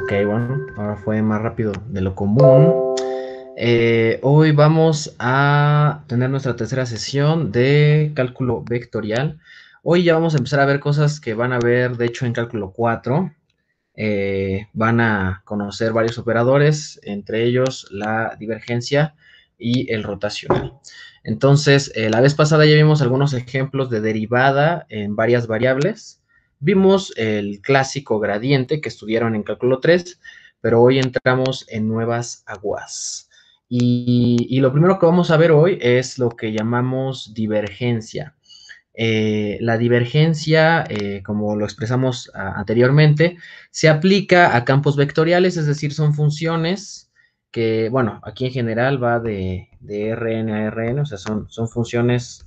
Ok, bueno, ahora fue más rápido de lo común. Eh, hoy vamos a tener nuestra tercera sesión de cálculo vectorial. Hoy ya vamos a empezar a ver cosas que van a ver, de hecho, en cálculo 4. Eh, van a conocer varios operadores, entre ellos la divergencia y el rotacional. Entonces, eh, la vez pasada ya vimos algunos ejemplos de derivada en varias variables. Vimos el clásico gradiente que estudiaron en cálculo 3, pero hoy entramos en nuevas aguas. Y, lo primero que vamos a ver hoy es lo que llamamos divergencia. Eh, la divergencia, eh, como lo expresamos anteriormente, se aplica a campos vectoriales, es decir, son funciones que, bueno, aquí en general va de, de Rn a Rn, o sea, son, son funciones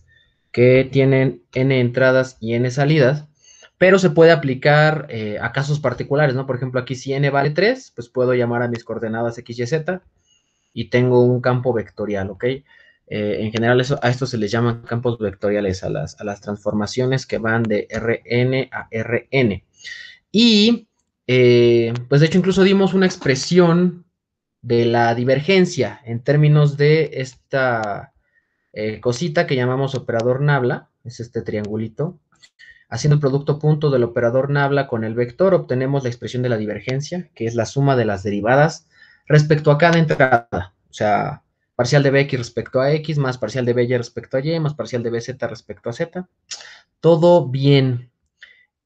que tienen n entradas y n salidas, pero se puede aplicar eh, a casos particulares, ¿no? Por ejemplo, aquí si n vale 3, pues puedo llamar a mis coordenadas x, y, z y tengo un campo vectorial, ¿ok? Eh, en general a esto se les llaman campos vectoriales, a las, transformaciones que van de Rn a Rn. Y, eh, pues de hecho, incluso dimos una expresión de la divergencia en términos de esta cosita que llamamos operador nabla, es este triangulito, Haciendo el producto punto del operador nabla con el vector, obtenemos la expresión de la divergencia, que es la suma de las derivadas respecto a cada entrada. O sea, parcial de bx respecto a x, más parcial de by respecto a y, más parcial de bz respecto a z. Todo bien.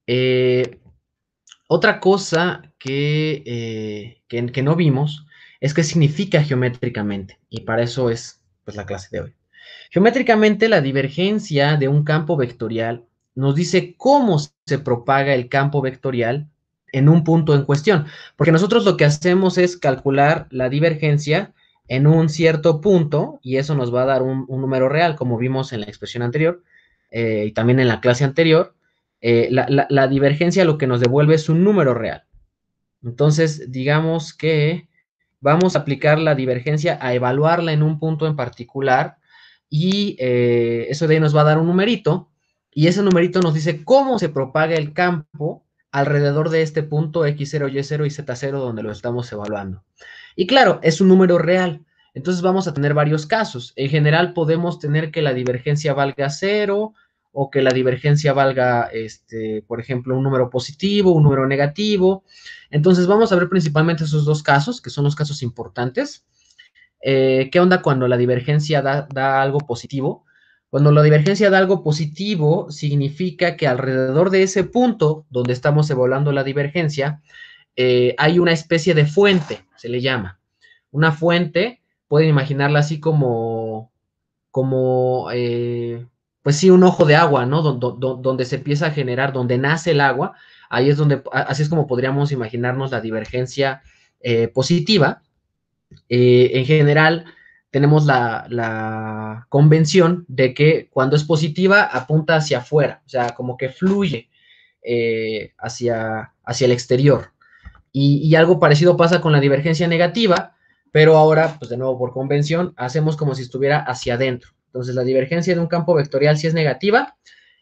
Eh, otra cosa eh, que, que, no vimos es qué significa geométricamente, y para eso es pues, la clase de hoy. Geométricamente, la divergencia de un campo vectorial nos dice cómo se propaga el campo vectorial en un punto en cuestión, porque nosotros lo que hacemos es calcular la divergencia en un cierto punto y eso nos va a dar un, número real, como vimos en la expresión anterior eh, y también en la clase anterior. Eh, la, divergencia lo que nos devuelve es un número real. Entonces, digamos que vamos a aplicar la divergencia a evaluarla en un punto en particular y eh, eso de ahí nos va a dar un numerito y ese numerito nos dice cómo se propaga el campo alrededor de este punto X0, Y0 y Z0 donde lo estamos evaluando. Y claro, es un número real. Entonces vamos a tener varios casos. En general podemos tener que la divergencia valga cero o que la divergencia valga, este, por ejemplo, un número positivo, un número negativo. Entonces vamos a ver principalmente esos dos casos, que son los casos importantes. Eh, ¿Qué onda cuando la divergencia da, da algo positivo? Cuando la divergencia da algo positivo, significa que alrededor de ese punto donde estamos evaluando la divergencia, eh, hay una especie de fuente, se le llama. Una fuente, pueden imaginarla así como, como eh, pues sí, un ojo de agua, ¿no? donde se empieza a generar, donde nace el agua, ahí es donde, así es como podríamos imaginarnos la divergencia eh, positiva. en general, tenemos la, convención de que cuando es positiva apunta hacia afuera, o sea, como que fluye eh, hacia, hacia el exterior. Y, y, algo parecido pasa con la divergencia negativa, pero ahora, pues de nuevo por convención, hacemos como si estuviera hacia adentro. Entonces, la divergencia de un campo vectorial si es negativa,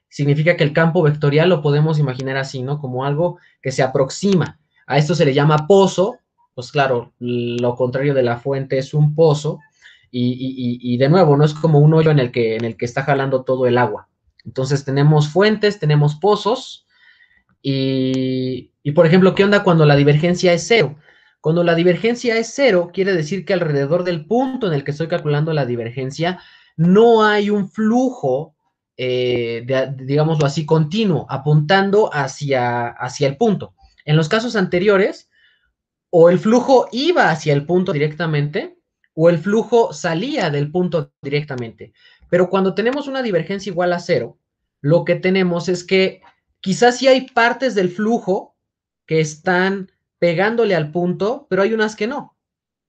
significa que el campo vectorial lo podemos imaginar así, ¿no? Como algo que se aproxima. A esto se le llama pozo, pues claro, lo contrario de la fuente es un pozo, y, de nuevo, no es como un hoyo en el, que, en el que está jalando todo el agua. Entonces tenemos fuentes, tenemos pozos y, por ejemplo, ¿qué onda cuando la divergencia es cero? Cuando la divergencia es cero, quiere decir que alrededor del punto en el que estoy calculando la divergencia, no hay un flujo, eh, digámoslo así, continuo, apuntando hacia, hacia el punto. En los casos anteriores, o el flujo iba hacia el punto directamente, o el flujo salía del punto directamente. Pero cuando tenemos una divergencia igual a cero, lo que tenemos es que quizás sí hay partes del flujo que están pegándole al punto, pero hay unas que no.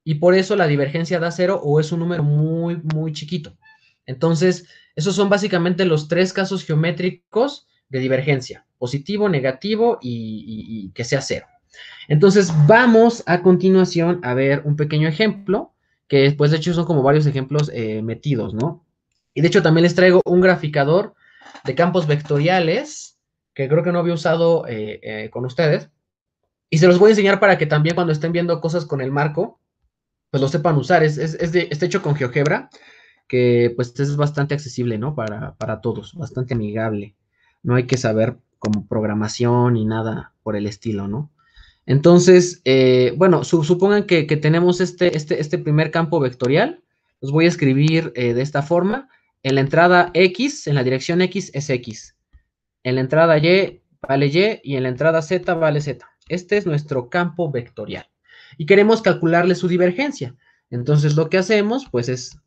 Y por eso la divergencia da cero o es un número muy, muy chiquito. Entonces, esos son básicamente los tres casos geométricos de divergencia, positivo, negativo y, que sea cero. Entonces, vamos a continuación a ver un pequeño ejemplo que pues, de hecho son como varios ejemplos eh, metidos, ¿no? Y de hecho también les traigo un graficador de campos vectoriales, que creo que no había usado eh, eh, con ustedes, y se los voy a enseñar para que también cuando estén viendo cosas con el marco, pues lo sepan usar. Es, de, está hecho con GeoGebra, que pues es bastante accesible, ¿no? Para, para todos, bastante amigable. No hay que saber como programación ni nada por el estilo, ¿no? Entonces, eh, bueno, supongan que, tenemos este, este, este, primer campo vectorial. Los voy a escribir eh, de esta forma. En la entrada X, en la dirección X es X. En la entrada Y vale Y y en la entrada Z vale Z. Este es nuestro campo vectorial. Y queremos calcularle su divergencia. Entonces lo que hacemos pues es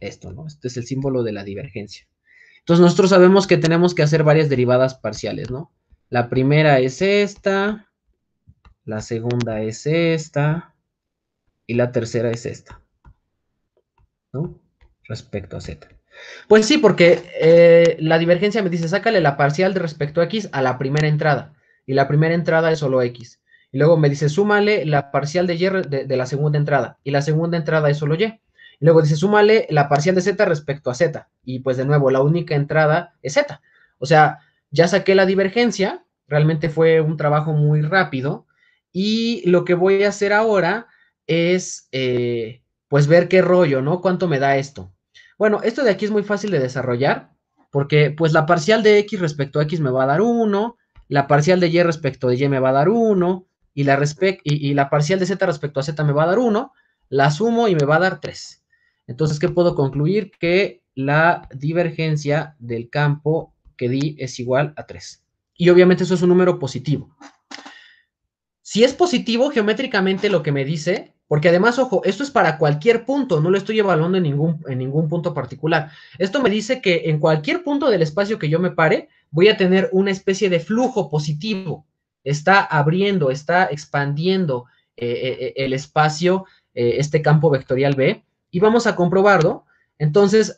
esto, ¿no? Este es el símbolo de la divergencia. Entonces nosotros sabemos que tenemos que hacer varias derivadas parciales, ¿no? La primera es esta, la segunda es esta y la tercera es esta, ¿no? Respecto a z. Pues sí, porque eh, la divergencia me dice, sácale la parcial de respecto a x a la primera entrada, y la primera entrada es solo x. Y luego me dice, súmale la parcial de y de, de la segunda entrada, y la segunda entrada es solo y. Y luego dice, súmale la parcial de z respecto a z. Y pues de nuevo, la única entrada es z. O sea, ya saqué la divergencia, realmente fue un trabajo muy rápido, y lo que voy a hacer ahora es, eh, pues, ver qué rollo, ¿no? ¿Cuánto me da esto? Bueno, esto de aquí es muy fácil de desarrollar, porque pues la parcial de x respecto a x me va a dar 1, la parcial de y respecto de y me va a dar 1, y la, y la parcial de z respecto a z me va a dar 1, la sumo y me va a dar 3. Entonces, ¿qué puedo concluir? Que la divergencia del campo que di es igual a 3. Y obviamente eso es un número positivo. Si es positivo geométricamente lo que me dice, porque además, ojo, esto es para cualquier punto, no lo estoy evaluando en ningún, en ningún punto particular. Esto me dice que en cualquier punto del espacio que yo me pare, voy a tener una especie de flujo positivo. Está abriendo, está expandiendo eh, eh, eh, el espacio, este campo vectorial B, y vamos a comprobarlo. Entonces,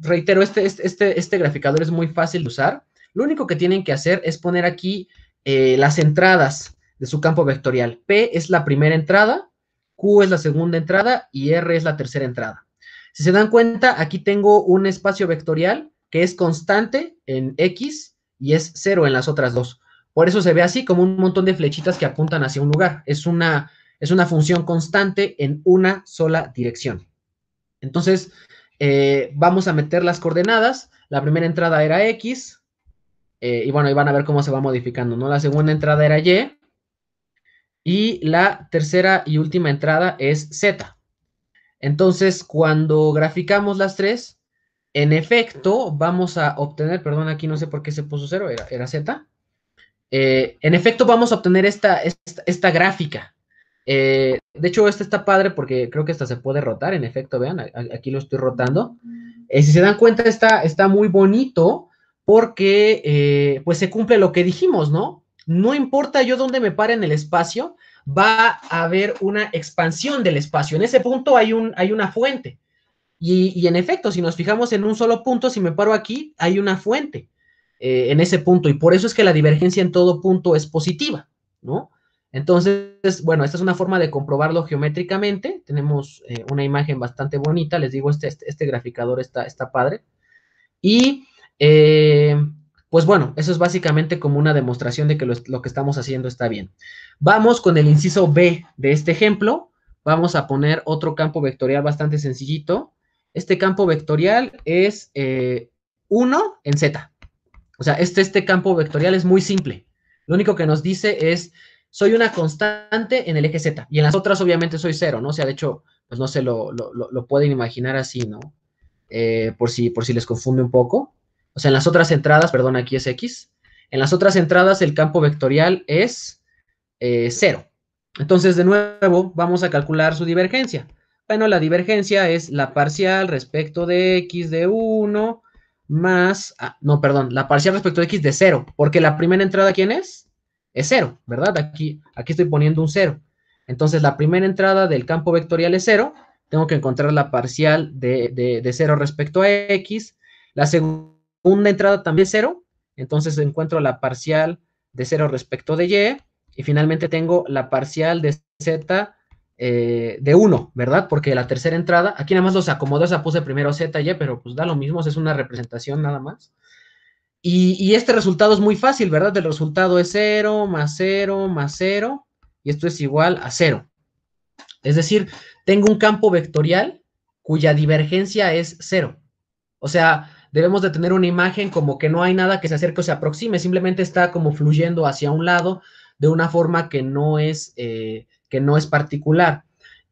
reitero, este, este, este, este graficador es muy fácil de usar. Lo único que tienen que hacer es poner aquí las entradas de su campo vectorial. P es la primera entrada, Q es la segunda entrada y R es la tercera entrada. Si se dan cuenta, aquí tengo un espacio vectorial que es constante en X y es cero en las otras dos. Por eso se ve así como un montón de flechitas que apuntan hacia un lugar. Es una, es una función constante en una sola dirección. Entonces, eh, vamos a meter las coordenadas. La primera entrada era X. Eh, y bueno, ahí van a ver cómo se va modificando, ¿no? La segunda entrada era Y. Y la tercera y última entrada es Z. Entonces, cuando graficamos las tres, en efecto, vamos a obtener, perdón, aquí no sé por qué se puso cero, era, Z. Eh, en efecto, vamos a obtener esta, esta, gráfica. Eh, de hecho, esta está padre porque creo que esta se puede rotar. En efecto, vean, aquí lo estoy rotando. Eh, si se dan cuenta, está, está muy bonito porque pues se cumple lo que dijimos, ¿no? No importa yo dónde me pare en el espacio, va a haber una expansión del espacio. En ese punto hay, un, hay una fuente. Y, en efecto, si nos fijamos en un solo punto, si me paro aquí, hay una fuente eh, en ese punto. Y por eso es que la divergencia en todo punto es positiva, ¿no? Entonces, bueno, esta es una forma de comprobarlo geométricamente. Tenemos eh, una imagen bastante bonita. Les digo, este, este, este graficador está, está padre. Y eh, pues bueno, eso es básicamente como una demostración de que lo, que estamos haciendo está bien. Vamos con el inciso B de este ejemplo. Vamos a poner otro campo vectorial bastante sencillito. Este campo vectorial es 1 eh, en Z. O sea, este, este campo vectorial es muy simple. Lo único que nos dice es, soy una constante en el eje Z. Y en las otras obviamente soy cero, ¿no? O sea, de hecho, pues no se lo, pueden imaginar así, ¿no? Eh, por, si, por si les confunde un poco. O sea, en las otras entradas, perdón, aquí es X. En las otras entradas el campo vectorial es 0. Eh, Entonces, de nuevo, vamos a calcular su divergencia. Bueno, la divergencia es la parcial respecto de X de 1 más, ah, no, perdón, la parcial respecto de X de 0, porque la primera entrada, ¿quién es? Es 0, ¿verdad? Aquí, aquí estoy poniendo un 0. Entonces, la primera entrada del campo vectorial es 0, tengo que encontrar la parcial de, de, de 0 respecto a X, la segunda una entrada también cero, entonces encuentro la parcial de cero respecto de y, y finalmente tengo la parcial de z eh, de 1, ¿verdad? Porque la tercera entrada, aquí nada más los acomodo, esa puse primero z, y, pero pues da lo mismo, es una representación nada más. Y, y, este resultado es muy fácil, ¿verdad? El resultado es 0, más 0, más 0, y esto es igual a 0. Es decir, tengo un campo vectorial cuya divergencia es 0. O sea, debemos de tener una imagen como que no hay nada que se acerque o se aproxime, simplemente está como fluyendo hacia un lado de una forma que no es, eh, que no es particular.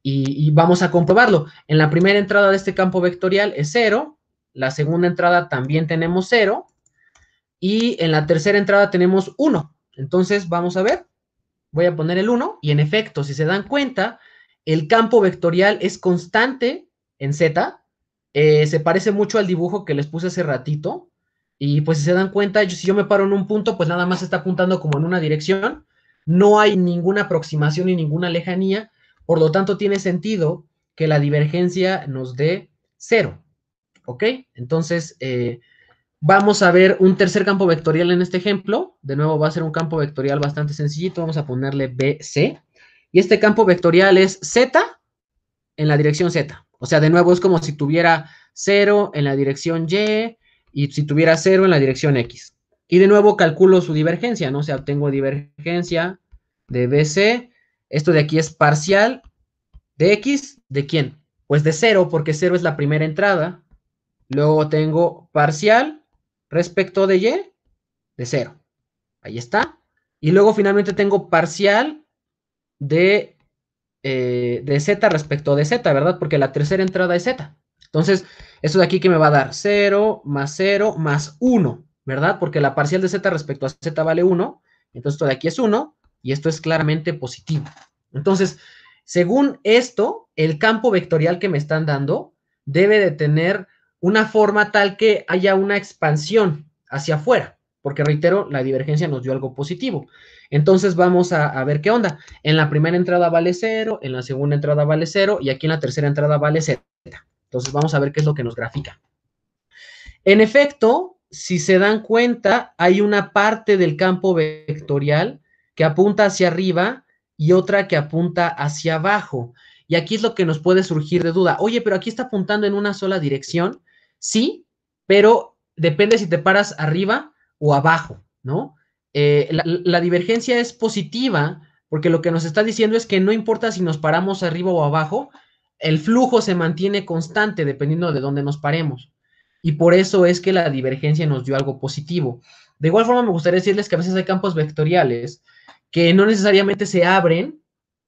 Y, y, vamos a comprobarlo. En la primera entrada de este campo vectorial es 0, la segunda entrada también tenemos 0, y en la tercera entrada tenemos 1. Entonces, vamos a ver, voy a poner el 1, y en efecto, si se dan cuenta, el campo vectorial es constante en Z, eh, se parece mucho al dibujo que les puse hace ratito. Y pues si se dan cuenta, si yo me paro en un punto, pues nada más está apuntando como en una dirección. No hay ninguna aproximación ni ninguna lejanía. Por lo tanto, tiene sentido que la divergencia nos dé cero. ¿Ok? Entonces, eh, vamos a ver un tercer campo vectorial en este ejemplo. De nuevo, va a ser un campo vectorial bastante sencillito. Vamos a ponerle BC. Y este campo vectorial es Z en la dirección Z. O sea, de nuevo es como si tuviera 0 en la dirección Y y si tuviera 0 en la dirección X. Y de nuevo calculo su divergencia, ¿no? O sea, obtengo divergencia de BC. Esto de aquí es parcial de X, ¿de quién? Pues de 0, porque 0 es la primera entrada. Luego tengo parcial respecto de Y de 0. Ahí está. Y luego finalmente tengo parcial de eh, de Z respecto de Z, ¿verdad? Porque la tercera entrada es Z. Entonces, esto de aquí que me va a dar 0 más 0 más 1, ¿verdad? Porque la parcial de Z respecto a Z vale 1. Entonces, esto de aquí es 1 y esto es claramente positivo. Entonces, según esto, el campo vectorial que me están dando debe de tener una forma tal que haya una expansión hacia afuera porque reitero, la divergencia nos dio algo positivo. Entonces vamos a, ver qué onda. En la primera entrada vale cero, en la segunda entrada vale cero y aquí en la tercera entrada vale z. Entonces vamos a ver qué es lo que nos grafica. En efecto, si se dan cuenta, hay una parte del campo vectorial que apunta hacia arriba y otra que apunta hacia abajo. Y aquí es lo que nos puede surgir de duda. Oye, pero aquí está apuntando en una sola dirección. Sí, pero depende si te paras arriba o abajo, ¿no? Eh, la, la, divergencia es positiva porque lo que nos está diciendo es que no importa si nos paramos arriba o abajo, el flujo se mantiene constante dependiendo de dónde nos paremos. Y por eso es que la divergencia nos dio algo positivo. De igual forma, me gustaría decirles que a veces hay campos vectoriales que no necesariamente se abren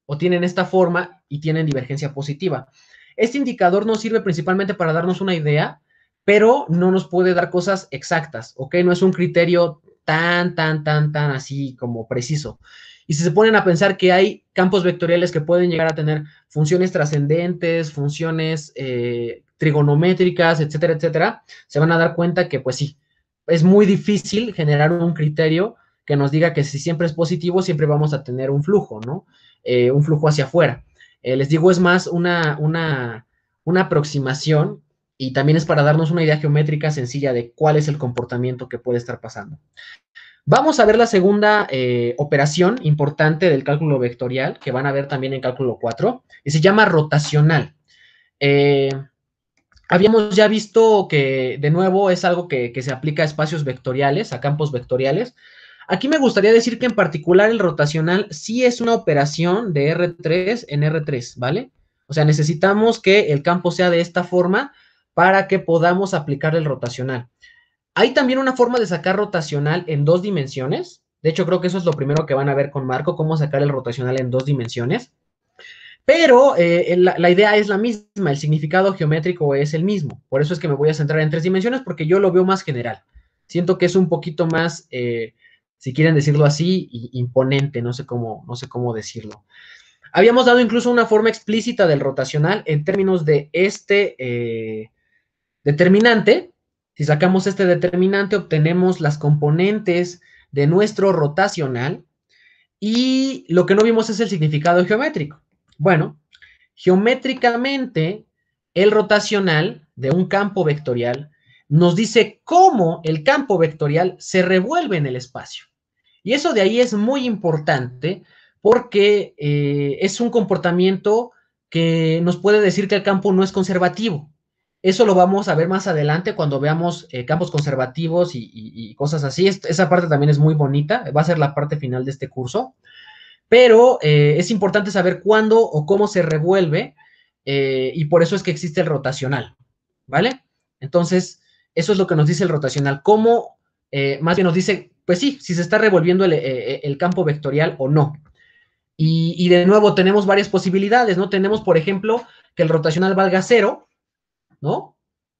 o tienen esta forma y tienen divergencia positiva. Este indicador nos sirve principalmente para darnos una idea pero no nos puede dar cosas exactas, ¿ok? No es un criterio tan, tan, tan, tan así como preciso. Y si se ponen a pensar que hay campos vectoriales que pueden llegar a tener funciones trascendentes, funciones eh, trigonométricas, etcétera, etcétera, se van a dar cuenta que pues sí, es muy difícil generar un criterio que nos diga que si siempre es positivo, siempre vamos a tener un flujo, ¿no? Eh, un flujo hacia afuera. Eh, les digo, es más una, una, una aproximación y también es para darnos una idea geométrica sencilla de cuál es el comportamiento que puede estar pasando. Vamos a ver la segunda eh, operación importante del cálculo vectorial, que van a ver también en cálculo 4, y se llama rotacional. Eh, habíamos ya visto que, de nuevo, es algo que, que se aplica a espacios vectoriales, a campos vectoriales, Aquí me gustaría decir que en particular el rotacional sí es una operación de R3 en R3, ¿vale? O sea, necesitamos que el campo sea de esta forma para que podamos aplicar el rotacional. Hay también una forma de sacar rotacional en dos dimensiones. De hecho, creo que eso es lo primero que van a ver con Marco, cómo sacar el rotacional en dos dimensiones. Pero eh, la, idea es la misma, el significado geométrico es el mismo. Por eso es que me voy a centrar en tres dimensiones porque yo lo veo más general. Siento que es un poquito más, eh, si quieren decirlo así, imponente, no sé cómo, no sé cómo decirlo. Habíamos dado incluso una forma explícita del rotacional en términos de este, eh, Determinante, si sacamos este determinante, obtenemos las componentes de nuestro rotacional y lo que no vimos es el significado geométrico. Bueno, geométricamente, el rotacional de un campo vectorial nos dice cómo el campo vectorial se revuelve en el espacio. Y eso de ahí es muy importante porque eh, es un comportamiento que nos puede decir que el campo no es conservativo. Eso lo vamos a ver más adelante cuando veamos eh, campos conservativos y, cosas así. esa parte también es muy bonita, va a ser la parte final de este curso. Pero eh, es importante saber cuándo o cómo se revuelve eh, y por eso es que existe el rotacional, ¿vale? Entonces, eso es lo que nos dice el rotacional. ¿Cómo? más bien nos dice, pues sí, si se está revolviendo el, campo vectorial o no. Y, y de nuevo tenemos varias posibilidades, ¿no? Tenemos, por ejemplo, que el rotacional valga cero, ¿no?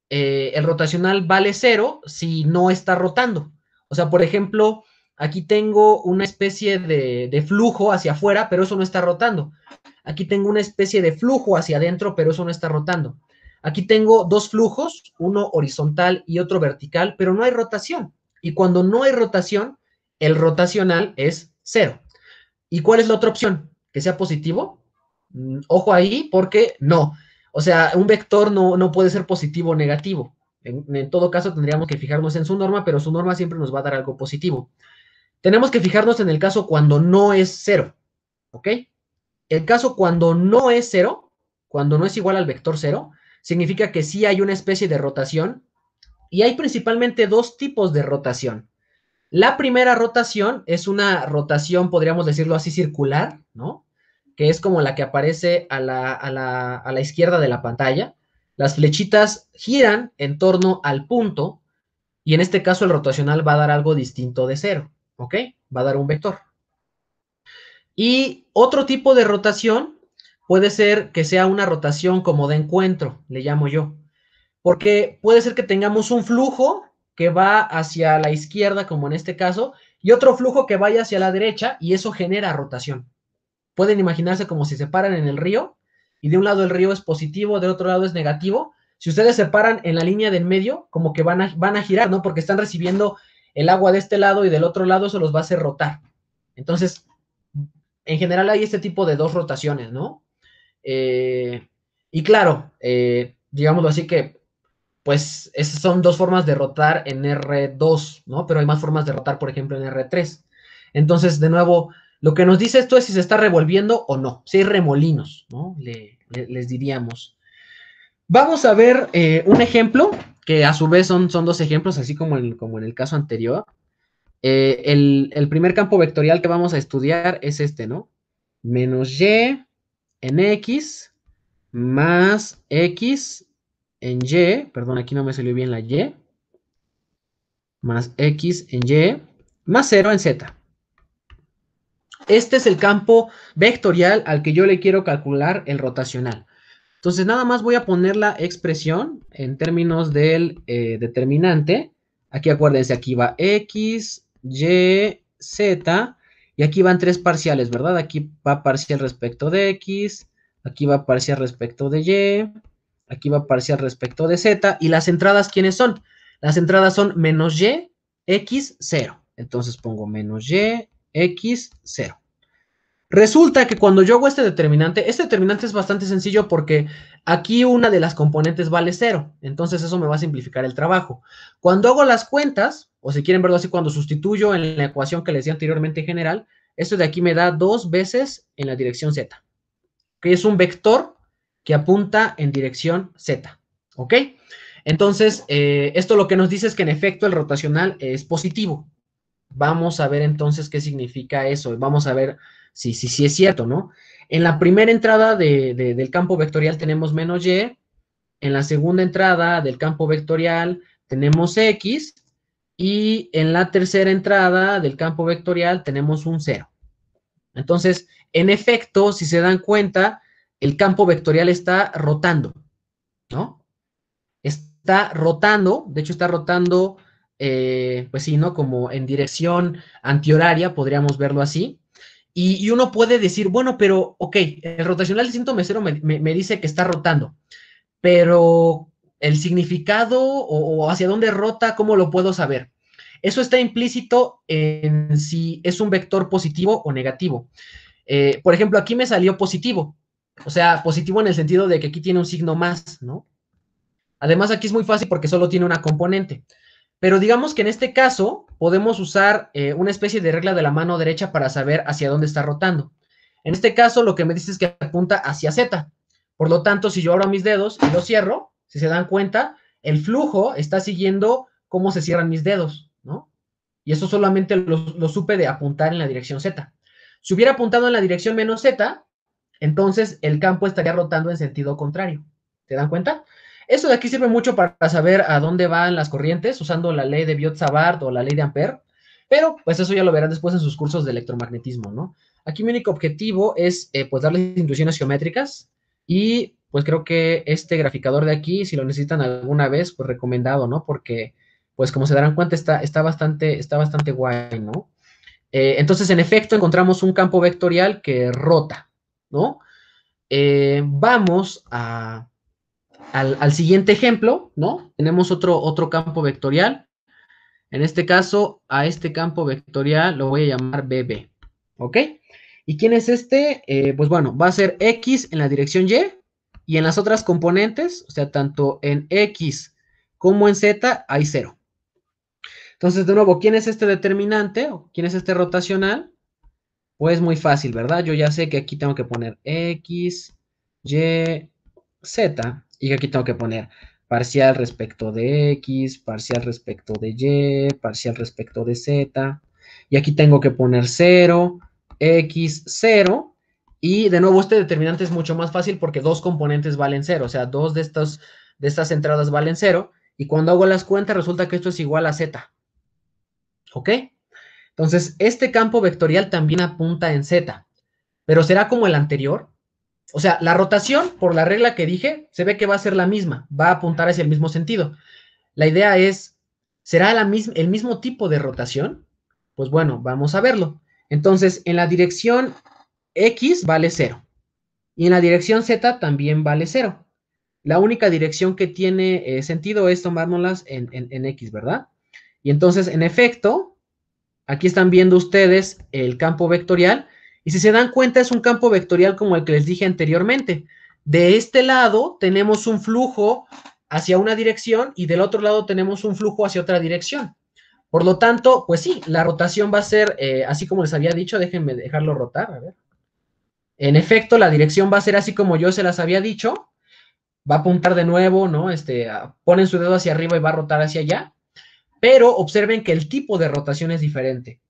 Eh, el rotacional vale cero si no está rotando. O sea, por ejemplo, aquí tengo una especie de, de flujo hacia afuera, pero eso no está rotando. Aquí tengo una especie de flujo hacia adentro, pero eso no está rotando. Aquí tengo dos flujos, uno horizontal y otro vertical, pero no hay rotación. Y cuando no hay rotación, el rotacional es cero. ¿Y cuál es la otra opción? ¿Que sea positivo? Mm, ojo ahí, porque no. O sea, un vector no, puede ser positivo o negativo. En, en, todo caso, tendríamos que fijarnos en su norma, pero su norma siempre nos va a dar algo positivo. Tenemos que fijarnos en el caso cuando no es cero, ¿ok? El caso cuando no es cero, cuando no es igual al vector cero, significa que sí hay una especie de rotación y hay principalmente dos tipos de rotación. La primera rotación es una rotación, podríamos decirlo así, circular, ¿no? que es como la que aparece a la, izquierda de la pantalla. Las flechitas giran en torno al punto y en este caso el rotacional va a dar algo distinto de cero, ¿ok? Va a dar un vector. Y otro tipo de rotación puede ser que sea una rotación como de encuentro, le llamo yo, porque puede ser que tengamos un flujo que va hacia la izquierda, como en este caso, y otro flujo que vaya hacia la derecha y eso genera rotación. Pueden imaginarse como si se paran en el río y de un lado el río es positivo, del otro lado es negativo. Si ustedes se paran en la línea del medio, como que van a, van a girar, ¿no? Porque están recibiendo el agua de este lado y del otro lado eso los va a hacer rotar. Entonces, en general hay este tipo de dos rotaciones, ¿no? Eh, y claro, eh, digámoslo así que, pues, esas son dos formas de rotar en R2, ¿no? Pero hay más formas de rotar, por ejemplo, en R3. Entonces, de nuevo, lo que nos dice esto es si se está revolviendo o no, si hay remolinos, ¿no? les diríamos. Vamos a ver eh, un ejemplo, que a su vez son, son dos ejemplos, así como en, como en el caso anterior. Eh, el, el, primer campo vectorial que vamos a estudiar es este, ¿no? Menos y en x más x en y, perdón, aquí no me salió bien la y, más x en y, más 0 en z este es el campo vectorial al que yo le quiero calcular el rotacional. Entonces nada más voy a poner la expresión en términos del eh, determinante. Aquí acuérdense, aquí va x, y, z, y aquí van tres parciales, ¿verdad? Aquí va parcial respecto de x, aquí va parcial respecto de y, aquí va parcial respecto de z, y las entradas, ¿quiénes son? Las entradas son menos y, x, 0. Entonces pongo menos y, x, 0. Resulta que cuando yo hago este determinante, este determinante es bastante sencillo porque aquí una de las componentes vale cero, entonces eso me va a simplificar el trabajo. Cuando hago las cuentas, o si quieren verlo así, cuando sustituyo en la ecuación que les decía anteriormente general, esto de aquí me da dos veces en la dirección z, que es un vector que apunta en dirección z, ¿ok? Entonces, eh, esto lo que nos dice es que en efecto el rotacional es positivo. Vamos a ver entonces qué significa eso, vamos a ver sí, sí, sí es cierto, ¿no? En la primera entrada del campo vectorial tenemos menos y, en la segunda entrada del campo vectorial tenemos x, y en la tercera entrada del campo vectorial tenemos un 0. Entonces, en efecto, si se dan cuenta, el campo vectorial está rotando, ¿no? Está rotando, de hecho está rotando, eh, pues sí, ¿no? Como en dirección antihoraria, podríamos verlo así. Y, uno puede decir, bueno, pero ok, el rotacional de síntoma cero me, dice que está rotando, pero el significado o, hacia dónde rota, ¿cómo lo puedo saber? Eso está implícito en si es un vector positivo o negativo. Eh, por ejemplo, aquí me salió positivo, o sea, positivo en el sentido de que aquí tiene un signo más, ¿no? Además, aquí es muy fácil porque solo tiene una componente. Pero digamos que en este caso podemos usar eh, una especie de regla de la mano derecha para saber hacia dónde está rotando. En este caso lo que me dice es que apunta hacia Z. Por lo tanto, si yo abro mis dedos y los cierro, si se dan cuenta, el flujo está siguiendo cómo se cierran mis dedos, ¿no? Y eso solamente lo, lo supe de apuntar en la dirección Z. Si hubiera apuntado en la dirección menos Z, entonces el campo estaría rotando en sentido contrario. ¿Te dan cuenta? Esto de aquí sirve mucho para saber a dónde van las corrientes usando la ley de Biot-Savart o la ley de Ampere, pero pues eso ya lo verán después en sus cursos de electromagnetismo, ¿no? Aquí mi único objetivo es eh, pues darles intuiciones geométricas y pues creo que este graficador de aquí, si lo necesitan alguna vez, pues recomendado, ¿no? Porque pues como se darán cuenta está, está, bastante, está bastante guay, ¿no? Eh, entonces, en efecto, encontramos un campo vectorial que rota, ¿no? Eh, vamos a al, siguiente ejemplo, ¿no? Tenemos otro, otro campo vectorial. En este caso, a este campo vectorial lo voy a llamar BB, ¿ok? ¿Y quién es este? Eh, pues bueno, va a ser X en la dirección Y y en las otras componentes, o sea, tanto en X como en Z hay cero. Entonces, de nuevo, ¿quién es este determinante? ¿Quién es este rotacional? Pues muy fácil, ¿verdad? Yo ya sé que aquí tengo que poner X, Y, Z y aquí tengo que poner parcial respecto de X, parcial respecto de Y, parcial respecto de Z, y aquí tengo que poner 0, X, 0, y de nuevo este determinante es mucho más fácil porque dos componentes valen 0, o sea, dos de, de estas entradas valen 0, y cuando hago las cuentas resulta que esto es igual a Z, ¿ok? Entonces, este campo vectorial también apunta en Z, pero será como el anterior, o sea, la rotación, por la regla que dije, se ve que va a ser la misma, va a apuntar hacia el mismo sentido. La idea es, ¿será la el mismo tipo de rotación? Pues bueno, vamos a verlo. Entonces, en la dirección X vale 0 y en la dirección Z también vale 0. La única dirección que tiene eh, sentido es tomárnoslas en, en X, ¿verdad? Y entonces, en efecto, aquí están viendo ustedes el campo vectorial y si se dan cuenta, es un campo vectorial como el que les dije anteriormente. De este lado tenemos un flujo hacia una dirección y del otro lado tenemos un flujo hacia otra dirección. Por lo tanto, pues sí, la rotación va a ser, eh, así como les había dicho, déjenme dejarlo rotar, a ver. En efecto, la dirección va a ser así como yo se las había dicho. Va a apuntar de nuevo, ¿no? Este, ponen su dedo hacia arriba y va a rotar hacia allá. Pero observen que el tipo de rotación es diferente.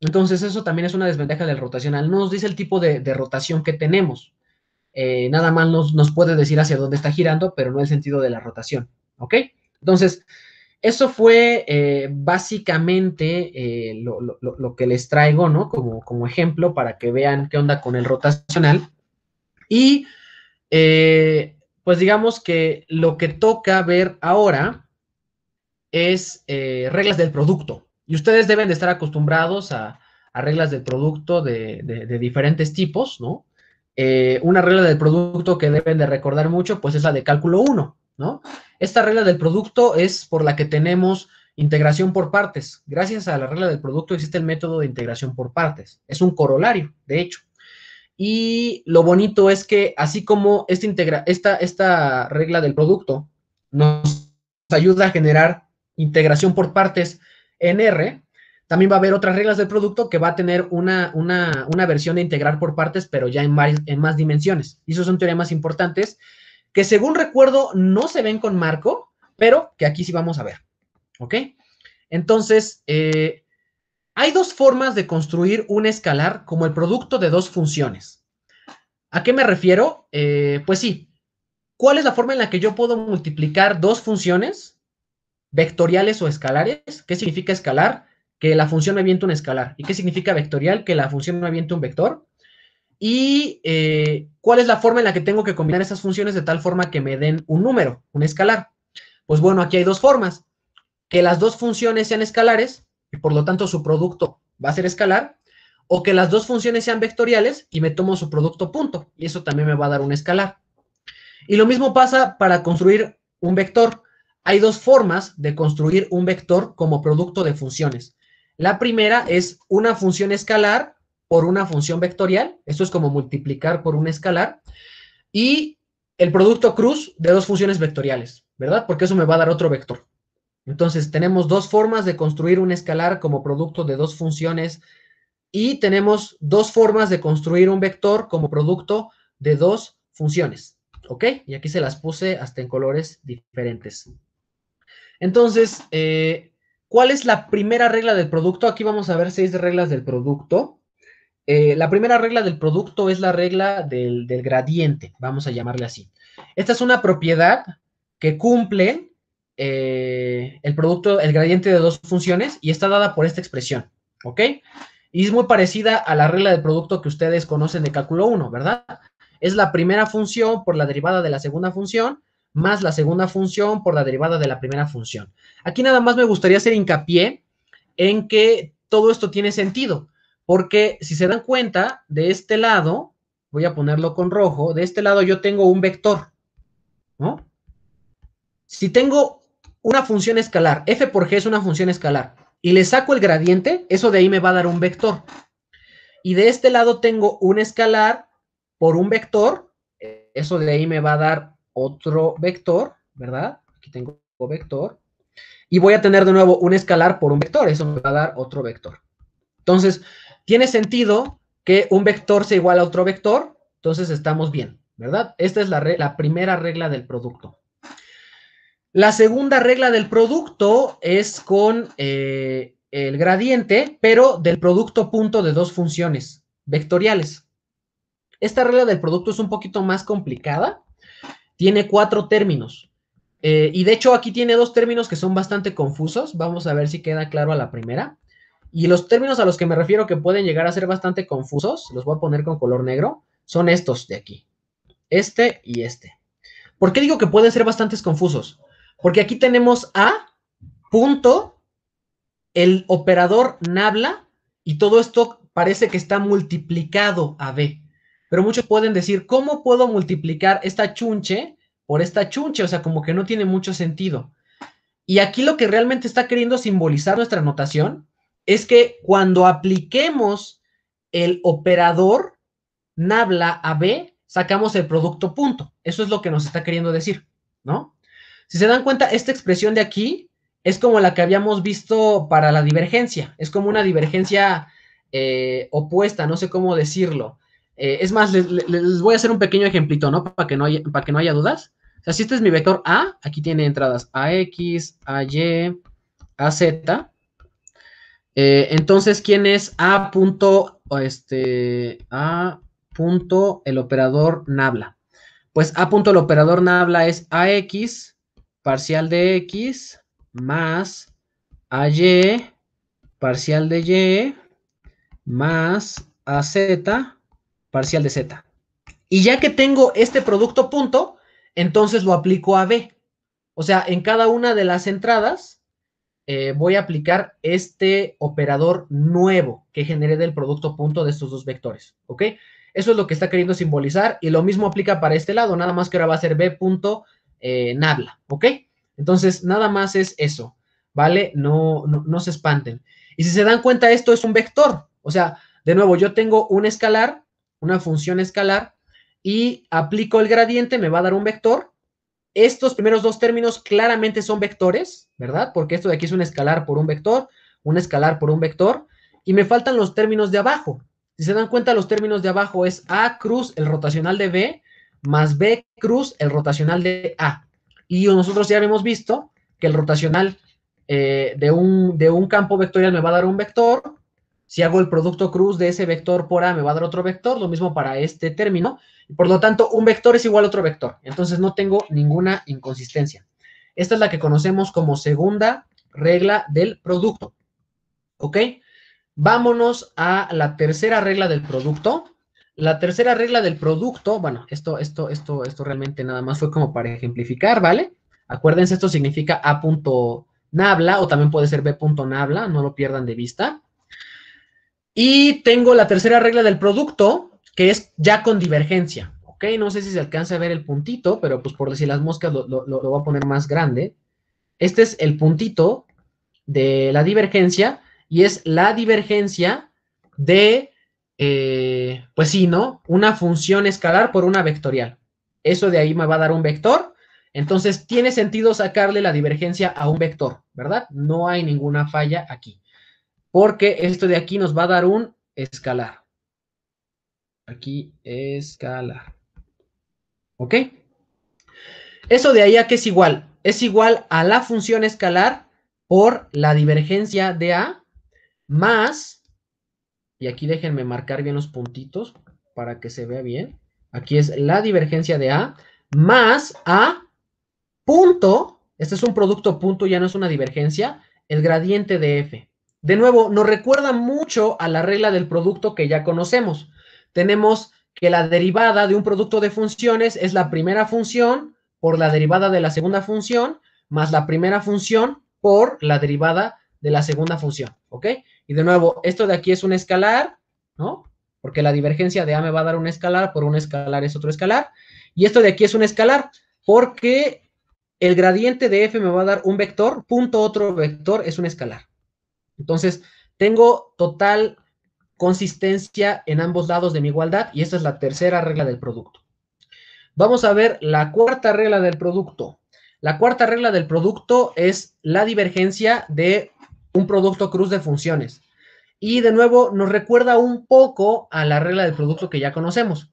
Entonces eso también es una desventaja del rotacional. No nos dice el tipo de, rotación que tenemos. Eh, nada más nos, puede decir hacia dónde está girando, pero no el sentido de la rotación. ¿Ok? Entonces, eso fue eh, básicamente eh, lo, que les traigo, ¿no? Como, como, ejemplo para que vean qué onda con el rotacional. Y pues digamos que lo que toca ver ahora es reglas del producto. Y ustedes deben de estar acostumbrados a, reglas del producto de, diferentes tipos, ¿no? Eh, una regla del producto que deben de recordar mucho, pues es la de cálculo 1, ¿no? Esta regla del producto es por la que tenemos integración por partes. Gracias a la regla del producto existe el método de integración por partes. Es un corolario, de hecho. Y lo bonito es que así como esta regla del producto nos ayuda a generar integración por partes en R. También va a haber otras reglas del producto que va a tener una, versión de integrar por partes, pero ya en, en más dimensiones. Y esos son teoremas importantes que según recuerdo no se ven con marco, pero que aquí sí vamos a ver. ¿Ok? Entonces, eh, hay dos formas de construir un escalar como el producto de dos funciones. ¿A qué me refiero? Eh, pues sí, ¿cuál es la forma en la que yo puedo multiplicar dos funciones vectoriales o escalares. ¿Qué significa escalar? Que la función me avienta un escalar. ¿Y qué significa vectorial? Que la función me avienta un vector. ¿Y eh, cuál es la forma en la que tengo que combinar esas funciones de tal forma que me den un número, un escalar? Pues bueno, aquí hay dos formas. Que las dos funciones sean escalares y por lo tanto su producto va a ser escalar, o que las dos funciones sean vectoriales y me tomo su producto punto, y eso también me va a dar un escalar. Y lo mismo pasa para construir un vector. Hay dos formas de construir un vector como producto de funciones. La primera es una función escalar por una función vectorial. Esto es como multiplicar por un escalar. Y el producto cruz de dos funciones vectoriales, ¿verdad? Porque eso me va a dar otro vector. Entonces, tenemos dos formas de construir un escalar como producto de dos funciones y tenemos dos formas de construir un vector como producto de dos funciones. ¿Ok? Y aquí se las puse hasta en colores diferentes. Entonces, eh, ¿cuál es la primera regla del producto? Aquí vamos a ver seis reglas del producto. Eh, la primera regla del producto es la regla del, gradiente, vamos a llamarle así. Esta es una propiedad que cumple eh, el producto, el gradiente de dos funciones y está dada por esta expresión, ¿ok? Y es muy parecida a la regla del producto que ustedes conocen de cálculo 1, ¿verdad? Es la primera función por la derivada de la segunda función más la segunda función por la derivada de la primera función. Aquí nada más me gustaría hacer hincapié en que todo esto tiene sentido, porque si se dan cuenta, de este lado, voy a ponerlo con rojo, de este lado yo tengo un vector, ¿no? Si tengo una función escalar, f por g es una función escalar, y le saco el gradiente, eso de ahí me va a dar un vector. Y de este lado tengo un escalar por un vector, eso de ahí me va a dar otro vector, ¿verdad? Aquí tengo vector. Y voy a tener de nuevo un escalar por un vector. Eso me va a dar otro vector. Entonces, tiene sentido que un vector sea igual a otro vector. Entonces, estamos bien, ¿verdad? Esta es la, primera regla del producto. La segunda regla del producto es con eh, el gradiente, pero del producto punto de dos funciones vectoriales. Esta regla del producto es un poquito más complicada tiene cuatro términos. Eh, y de hecho aquí tiene dos términos que son bastante confusos. Vamos a ver si queda claro a la primera. Y los términos a los que me refiero que pueden llegar a ser bastante confusos, los voy a poner con color negro, son estos de aquí. Este y este. ¿Por qué digo que pueden ser bastante confusos? Porque aquí tenemos a punto, el operador nabla, y todo esto parece que está multiplicado a b. Pero muchos pueden decir, ¿cómo puedo multiplicar esta chunche por esta chunche? O sea, como que no tiene mucho sentido. Y aquí lo que realmente está queriendo simbolizar nuestra notación es que cuando apliquemos el operador nabla a b, sacamos el producto punto. Eso es lo que nos está queriendo decir, ¿no? Si se dan cuenta, esta expresión de aquí es como la que habíamos visto para la divergencia. Es como una divergencia eh, opuesta, no sé cómo decirlo. Eh, es más, les, voy a hacer un pequeño ejemplito, ¿no? Para que no haya, para que no haya dudas. O sea, si este es mi vector A, aquí tiene entradas AX, AY, AZ. Eh, entonces, ¿quién es A punto, este, A punto el operador nabla? Pues A punto el operador nabla es AX parcial de X más AY parcial de Y más AZ parcial de z. Y ya que tengo este producto punto, entonces lo aplico a b. O sea, en cada una de las entradas eh, voy a aplicar este operador nuevo que generé del producto punto de estos dos vectores, ¿ok? Eso es lo que está queriendo simbolizar y lo mismo aplica para este lado, nada más que ahora va a ser b punto eh, nabla, ¿ok? Entonces, nada más es eso, ¿vale? no, no se espanten. Y si se dan cuenta, esto es un vector, o sea, de nuevo, yo tengo un escalar una función escalar, y aplico el gradiente, me va a dar un vector. Estos primeros dos términos claramente son vectores, ¿verdad? Porque esto de aquí es un escalar por un vector, un escalar por un vector, y me faltan los términos de abajo. Si se dan cuenta, los términos de abajo es A cruz el rotacional de B, más B cruz el rotacional de A. Y nosotros ya habíamos visto que el rotacional eh, de, un, de un campo vectorial me va a dar un vector, si hago el producto cruz de ese vector por A, me va a dar otro vector, lo mismo para este término. Por lo tanto, un vector es igual a otro vector. Entonces, no tengo ninguna inconsistencia. Esta es la que conocemos como segunda regla del producto. ¿Ok? Vámonos a la tercera regla del producto. La tercera regla del producto, bueno, esto, esto, esto, esto realmente nada más fue como para ejemplificar, ¿vale? Acuérdense, esto significa A.nabla o también puede ser B.nabla, no lo pierdan de vista. Y tengo la tercera regla del producto, que es ya con divergencia. ¿Ok? No sé si se alcanza a ver el puntito, pero pues por decir las moscas lo, lo, voy a poner más grande. Este es el puntito de la divergencia y es la divergencia de, eh, pues sí, ¿no? Una función escalar por una vectorial. Eso de ahí me va a dar un vector. Entonces, tiene sentido sacarle la divergencia a un vector, ¿verdad? No hay ninguna falla aquí porque esto de aquí nos va a dar un escalar. Aquí, escalar. ¿Ok? Eso de ahí, ¿a qué es igual. Es igual a la función escalar por la divergencia de A más, y aquí déjenme marcar bien los puntitos para que se vea bien. Aquí es la divergencia de A más A punto, este es un producto punto, ya no es una divergencia, el gradiente de F de nuevo, nos recuerda mucho a la regla del producto que ya conocemos. Tenemos que la derivada de un producto de funciones es la primera función por la derivada de la segunda función más la primera función por la derivada de la segunda función, ¿ok? Y de nuevo, esto de aquí es un escalar, ¿no? Porque la divergencia de A me va a dar un escalar, por un escalar es otro escalar. Y esto de aquí es un escalar, porque el gradiente de F me va a dar un vector, punto otro vector es un escalar. Entonces, tengo total consistencia en ambos lados de mi igualdad y esta es la tercera regla del producto. Vamos a ver la cuarta regla del producto. La cuarta regla del producto es la divergencia de un producto cruz de funciones. Y de nuevo nos recuerda un poco a la regla del producto que ya conocemos.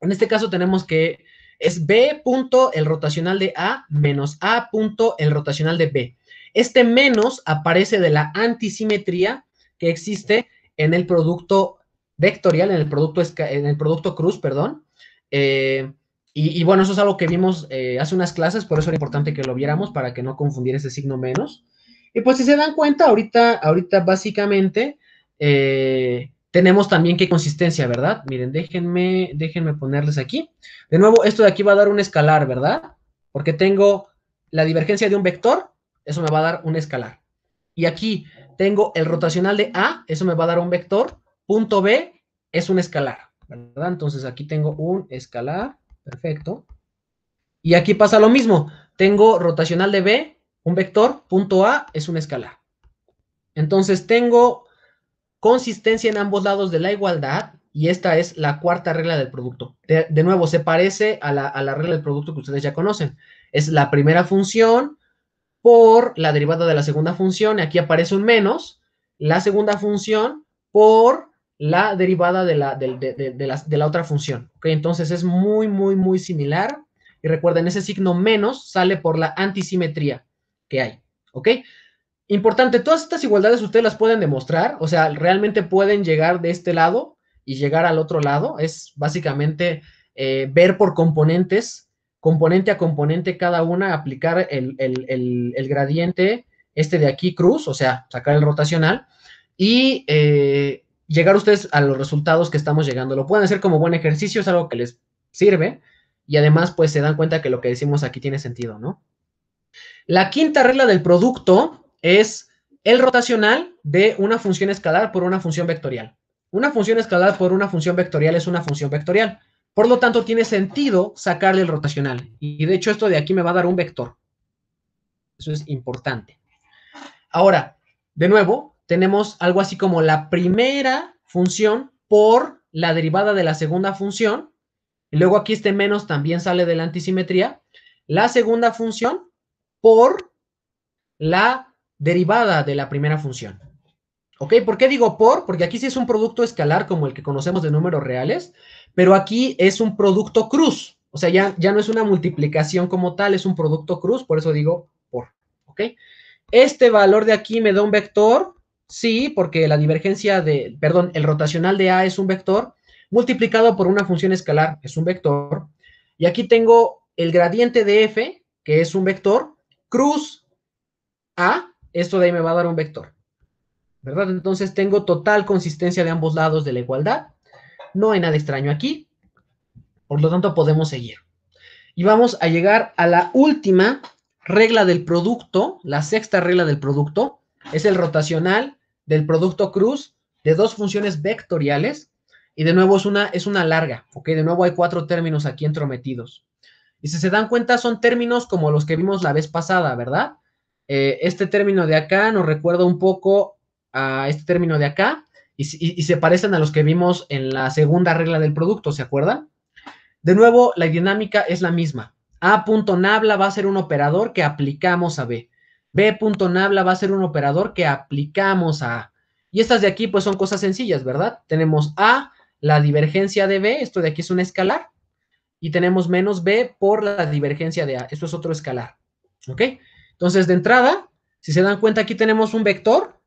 En este caso tenemos que es B punto el rotacional de A menos A punto el rotacional de B. Este menos aparece de la antisimetría que existe en el producto vectorial, en el producto, en el producto cruz, perdón. Eh, y, bueno, eso es algo que vimos eh, hace unas clases, por eso era importante que lo viéramos para que no confundiera ese signo menos. Y pues si se dan cuenta, ahorita, ahorita básicamente eh, tenemos también qué consistencia, ¿verdad? Miren, déjenme, déjenme ponerles aquí. De nuevo, esto de aquí va a dar un escalar, ¿verdad? Porque tengo la divergencia de un vector eso me va a dar un escalar. Y aquí tengo el rotacional de A, eso me va a dar un vector. Punto B es un escalar, Entonces aquí tengo un escalar, perfecto. Y aquí pasa lo mismo, tengo rotacional de B, un vector, punto A es un escalar. Entonces tengo consistencia en ambos lados de la igualdad y esta es la cuarta regla del producto. De, nuevo, se parece a la, a la regla del producto que ustedes ya conocen. Es la primera función por la derivada de la segunda función, aquí aparece un menos, la segunda función por la derivada de la, de, la, otra función. Entonces es muy, muy, muy similar. Y recuerden, ese signo menos sale por la antisimetría que hay. ¿Ok? Importante, todas estas igualdades ustedes las pueden demostrar, o sea, realmente pueden llegar de este lado y llegar al otro lado. Es básicamente eh, ver por componentes componente a componente cada una, aplicar el, el, el, gradiente, este de aquí, cruz, o sea, sacar el rotacional, y eh, llegar ustedes a los resultados que estamos llegando. Lo pueden hacer como buen ejercicio, es algo que les sirve, y además pues se dan cuenta que lo que decimos aquí tiene sentido, ¿no? La quinta regla del producto es el rotacional de una función escalar por una función vectorial. Una función escalar por una función vectorial es una función vectorial. Por lo tanto, tiene sentido sacarle el rotacional. Y de hecho, esto de aquí me va a dar un vector. Eso es importante. Ahora, de nuevo, tenemos algo así como la primera función por la derivada de la segunda función. Y luego aquí este menos también sale de la antisimetría. La segunda función por la derivada de la primera función. ¿Por qué digo por? Porque aquí sí es un producto escalar como el que conocemos de números reales, pero aquí es un producto cruz. O sea, ya, ya no es una multiplicación como tal, es un producto cruz, por eso digo por. Este valor de aquí me da un vector, sí, porque la divergencia de, perdón, el rotacional de A es un vector, multiplicado por una función escalar, es un vector. Y aquí tengo el gradiente de F, que es un vector, cruz A, esto de ahí me va a dar un vector. ¿verdad? Entonces tengo total consistencia de ambos lados de la igualdad. No hay nada extraño aquí. Por lo tanto, podemos seguir. Y vamos a llegar a la última regla del producto, la sexta regla del producto, es el rotacional del producto cruz de dos funciones vectoriales. Y de nuevo es una, es una larga, ¿ok? De nuevo hay cuatro términos aquí entrometidos. Y si se dan cuenta, son términos como los que vimos la vez pasada, ¿verdad? Eh, este término de acá nos recuerda un poco a este término de acá y, se parecen a los que vimos en la segunda regla del producto, ¿se acuerdan? De nuevo, la dinámica es la misma. A.nabla va a ser un operador que aplicamos a B. B.nabla va a ser un operador que aplicamos a A. Y estas de aquí, pues son cosas sencillas, ¿verdad? Tenemos A, la divergencia de B, esto de aquí es un escalar, y tenemos menos B por la divergencia de A, esto es otro escalar, ¿ok? Entonces, de entrada, si se dan cuenta, aquí tenemos un vector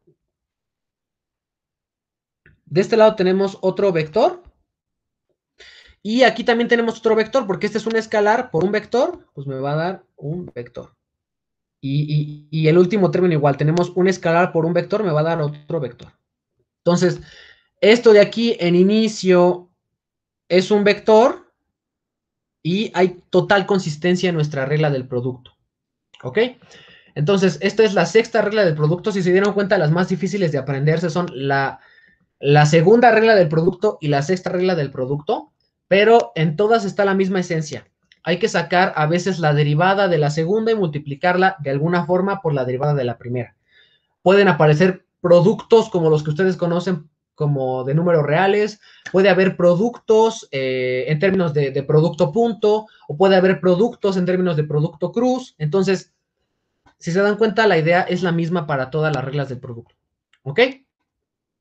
de este lado tenemos otro vector. Y aquí también tenemos otro vector, porque este es un escalar por un vector, pues me va a dar un vector. Y, el último término igual, tenemos un escalar por un vector, me va a dar otro vector. Entonces, esto de aquí en inicio es un vector y hay total consistencia en nuestra regla del producto. ¿Ok? Entonces, esta es la sexta regla del producto. Si se dieron cuenta, las más difíciles de aprenderse son la la segunda regla del producto y la sexta regla del producto, pero en todas está la misma esencia. Hay que sacar a veces la derivada de la segunda y multiplicarla de alguna forma por la derivada de la primera. Pueden aparecer productos como los que ustedes conocen como de números reales, puede haber productos eh, en términos de, de, producto punto o puede haber productos en términos de producto cruz. Entonces, si se dan cuenta, la idea es la misma para todas las reglas del producto. ¿Ok?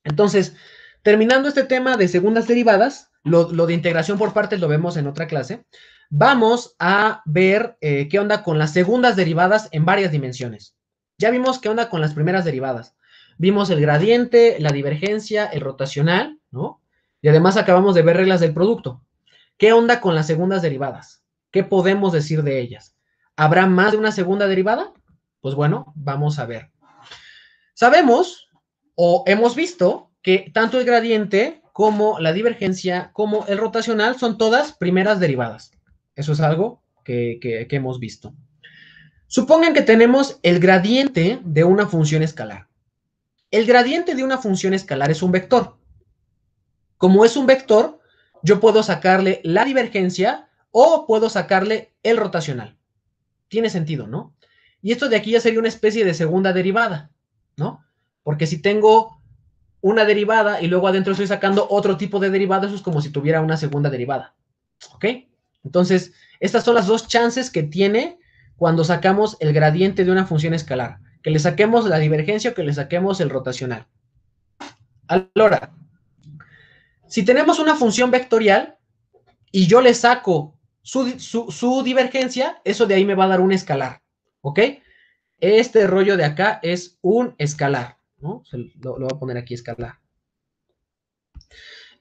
Entonces, terminando este tema de segundas derivadas, lo, de integración por partes lo vemos en otra clase, vamos a ver eh, qué onda con las segundas derivadas en varias dimensiones. Ya vimos qué onda con las primeras derivadas. Vimos el gradiente, la divergencia, el rotacional, ¿no? Y además acabamos de ver reglas del producto. ¿Qué onda con las segundas derivadas? ¿Qué podemos decir de ellas? ¿Habrá más de una segunda derivada? Pues bueno, vamos a ver. Sabemos o hemos visto que tanto el gradiente como la divergencia, como el rotacional, son todas primeras derivadas. Eso es algo que, hemos visto. Supongan que tenemos el gradiente de una función escalar. El gradiente de una función escalar es un vector. Como es un vector, yo puedo sacarle la divergencia o puedo sacarle el rotacional. Tiene sentido, ¿no? Y esto de aquí ya sería una especie de segunda derivada, ¿no? Porque si tengo una derivada y luego adentro estoy sacando otro tipo de derivada, eso es como si tuviera una segunda derivada. ¿Ok? Entonces, estas son las dos chances que tiene cuando sacamos el gradiente de una función escalar. Que le saquemos la divergencia o que le saquemos el rotacional. Ahora, si tenemos una función vectorial y yo le saco su, su divergencia, eso de ahí me va a dar un escalar. ¿Ok? Este rollo de acá es un escalar lo, lo voy a poner aquí escalar.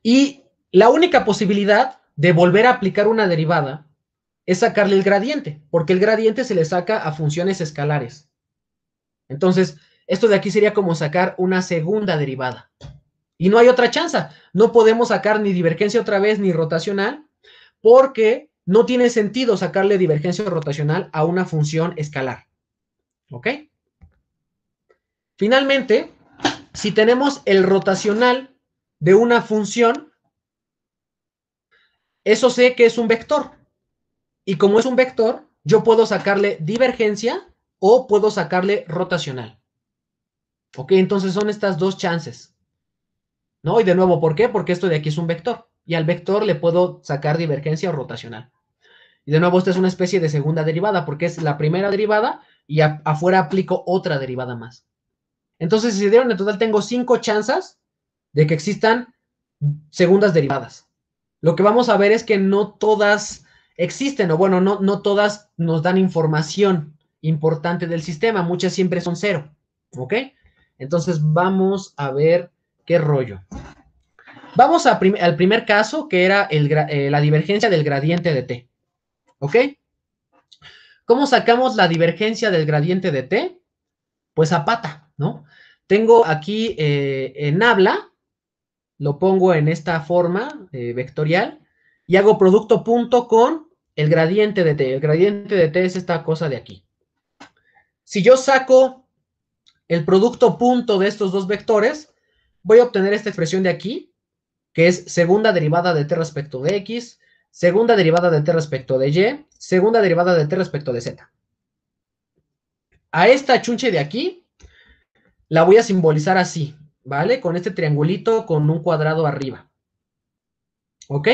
Y la única posibilidad de volver a aplicar una derivada es sacarle el gradiente, porque el gradiente se le saca a funciones escalares. Entonces, esto de aquí sería como sacar una segunda derivada. Y no hay otra chance. No podemos sacar ni divergencia otra vez, ni rotacional, porque no tiene sentido sacarle divergencia rotacional a una función escalar. ¿Ok? Finalmente, si tenemos el rotacional de una función, eso sé que es un vector. Y como es un vector, yo puedo sacarle divergencia o puedo sacarle rotacional. Ok, entonces son estas dos chances. ¿No? Y de nuevo, ¿por qué? Porque esto de aquí es un vector. Y al vector le puedo sacar divergencia o rotacional. Y de nuevo, esta es una especie de segunda derivada, porque es la primera derivada y afuera aplico otra derivada más. Entonces, si se dieron en total, tengo cinco chances de que existan segundas derivadas. Lo que vamos a ver es que no todas existen, o bueno, no, no todas nos dan información importante del sistema, muchas siempre son cero, ¿ok? Entonces vamos a ver qué rollo. Vamos al primer caso, que era eh, la divergencia del gradiente de t, ¿ok? ¿Cómo sacamos la divergencia del gradiente de t? Pues a pata, ¿no? Tengo aquí eh, en habla, lo pongo en esta forma eh, vectorial y hago producto punto con el gradiente de t. El gradiente de t es esta cosa de aquí. Si yo saco el producto punto de estos dos vectores, voy a obtener esta expresión de aquí, que es segunda derivada de t respecto de x, segunda derivada de t respecto de y, segunda derivada de t respecto de z. A esta chunche de aquí la voy a simbolizar así, ¿vale? Con este triangulito con un cuadrado arriba. ¿Ok?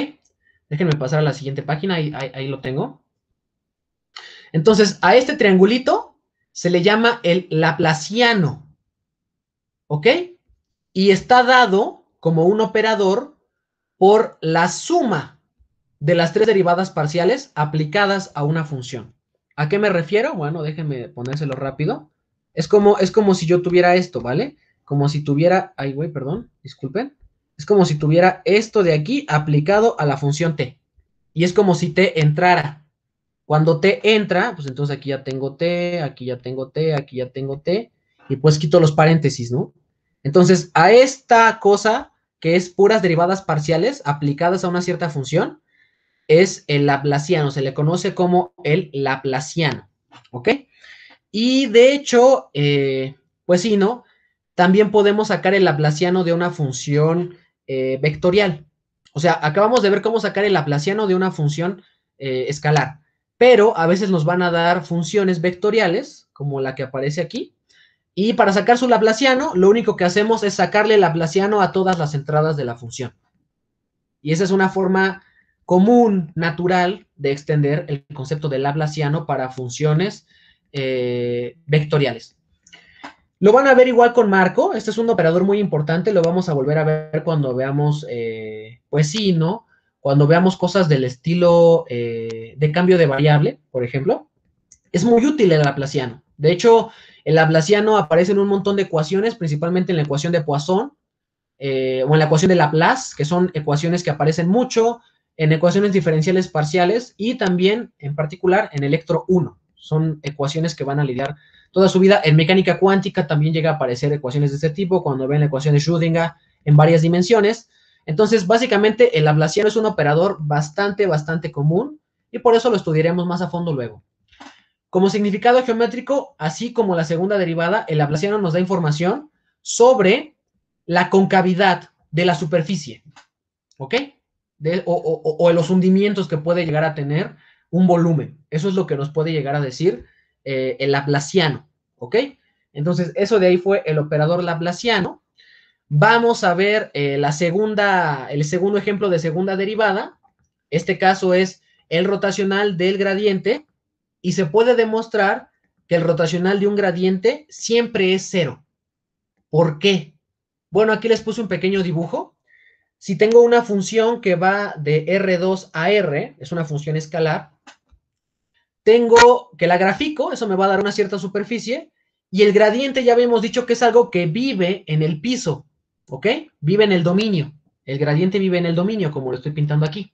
Déjenme pasar a la siguiente página, ahí, ahí, lo tengo. Entonces, a este triangulito se le llama el laplaciano, ¿ok? Y está dado como un operador por la suma de las tres derivadas parciales aplicadas a una función. ¿A qué me refiero? Bueno, déjenme ponérselo rápido. Es como, es como si yo tuviera esto, ¿vale? Como si tuviera, ay, güey, perdón, disculpen. Es como si tuviera esto de aquí aplicado a la función t. Y es como si t entrara. Cuando t entra, pues entonces aquí ya tengo t, aquí ya tengo t, aquí ya tengo t. Y pues quito los paréntesis, ¿no? Entonces, a esta cosa, que es puras derivadas parciales aplicadas a una cierta función, es el laplaciano. Se le conoce como el laplaciano, ¿ok? Y de hecho, eh, pues sí, ¿no? También podemos sacar el laplaciano de una función eh, vectorial. O sea, acabamos de ver cómo sacar el laplaciano de una función eh, escalar. Pero a veces nos van a dar funciones vectoriales, como la que aparece aquí. Y para sacar su laplaciano, lo único que hacemos es sacarle el laplaciano a todas las entradas de la función. Y esa es una forma común, natural, de extender el concepto del laplaciano para funciones eh, vectoriales. Lo van a ver igual con Marco, este es un operador muy importante, lo vamos a volver a ver cuando veamos, eh, pues sí, ¿no? Cuando veamos cosas del estilo eh, de cambio de variable, por ejemplo. Es muy útil el laplaciano. De hecho, el laplaciano aparece en un montón de ecuaciones, principalmente en la ecuación de Poisson, o en la ecuación de Laplace, que son ecuaciones que aparecen mucho, en ecuaciones diferenciales parciales y también, en particular, en Electro 1 son ecuaciones que van a lidiar toda su vida. En mecánica cuántica también llega a aparecer ecuaciones de este tipo, cuando ven la ecuación de Schrödinger en varias dimensiones. Entonces, básicamente, el ablaciano es un operador bastante, bastante común y por eso lo estudiaremos más a fondo luego. Como significado geométrico, así como la segunda derivada, el ablaciano nos da información sobre la concavidad de la superficie, ¿ok? o, o, o, los hundimientos que puede llegar a tener un volumen. Eso es lo que nos puede llegar a decir eh, el laplaciano, ¿ok? Entonces, eso de ahí fue el operador laplaciano. Vamos a ver eh, la segunda, el segundo ejemplo de segunda derivada. Este caso es el rotacional del gradiente y se puede demostrar que el rotacional de un gradiente siempre es cero. ¿Por qué? Bueno, aquí les puse un pequeño dibujo. Si tengo una función que va de R2 a R, es una función escalar, tengo que la grafico, eso me va a dar una cierta superficie, y el gradiente ya habíamos dicho que es algo que vive en el piso, ¿ok? Vive en el dominio. El gradiente vive en el dominio, como lo estoy pintando aquí.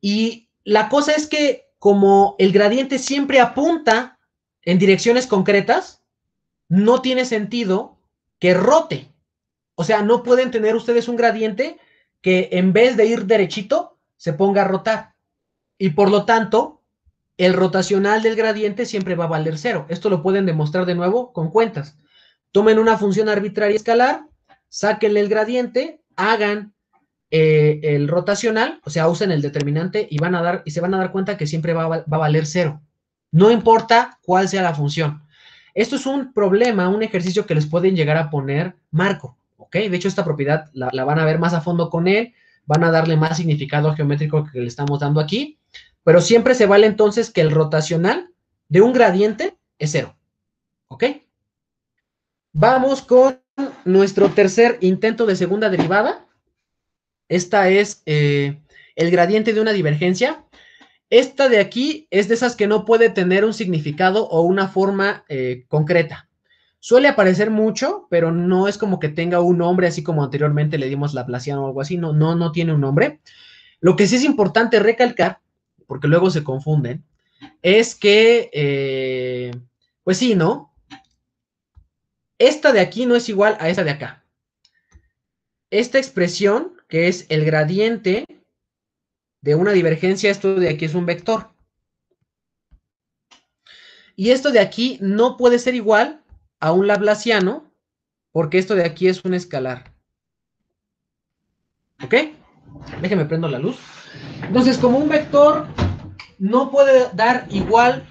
Y la cosa es que como el gradiente siempre apunta en direcciones concretas, no tiene sentido que rote. O sea, no pueden tener ustedes un gradiente que en vez de ir derechito, se ponga a rotar. Y por lo tanto, el rotacional del gradiente siempre va a valer cero. Esto lo pueden demostrar de nuevo con cuentas. Tomen una función arbitraria escalar, sáquenle el gradiente, hagan eh, el rotacional, o sea, usen el determinante y, van a dar, y se van a dar cuenta que siempre va, a valer cero. No importa cuál sea la función. Esto es un problema, un ejercicio que les pueden llegar a poner marco, De hecho, esta propiedad la van a ver más a fondo con él, van a darle más significado geométrico que le estamos dando aquí pero siempre se vale entonces que el rotacional de un gradiente es cero. ¿Ok? Vamos con nuestro tercer intento de segunda derivada. Esta es eh, el gradiente de una divergencia. Esta de aquí es de esas que no puede tener un significado o una forma eh, concreta. Suele aparecer mucho, pero no es como que tenga un nombre, así como anteriormente le dimos la Laplaciano o algo así. No, no, no tiene un nombre. Lo que sí es importante recalcar porque luego se confunden, es que, eh, pues sí, ¿no? Esta de aquí no es igual a esta de acá. Esta expresión, que es el gradiente de una divergencia, esto de aquí es un vector. Y esto de aquí no puede ser igual a un laplaciano, porque esto de aquí es un escalar. ¿Ok? Déjenme prendo la luz. Entonces, como un vector no puede dar igual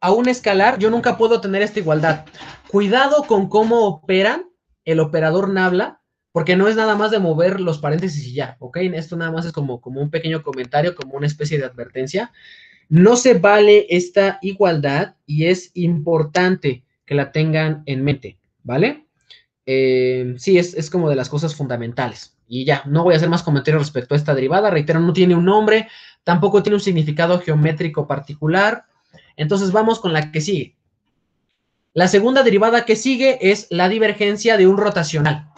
a un escalar, yo nunca puedo tener esta igualdad. Cuidado con cómo operan el operador nabla, porque no es nada más de mover los paréntesis y ya, ¿ok? Esto nada más es como, como un pequeño comentario, como una especie de advertencia. No se vale esta igualdad y es importante que la tengan en mente, ¿vale? Eh, sí, es como de las cosas fundamentales. Y ya, no voy a hacer más comentarios respecto a esta derivada. Reitero, no tiene un nombre, tampoco tiene un significado geométrico particular. Entonces vamos con la que sigue. La segunda derivada que sigue es la divergencia de un rotacional.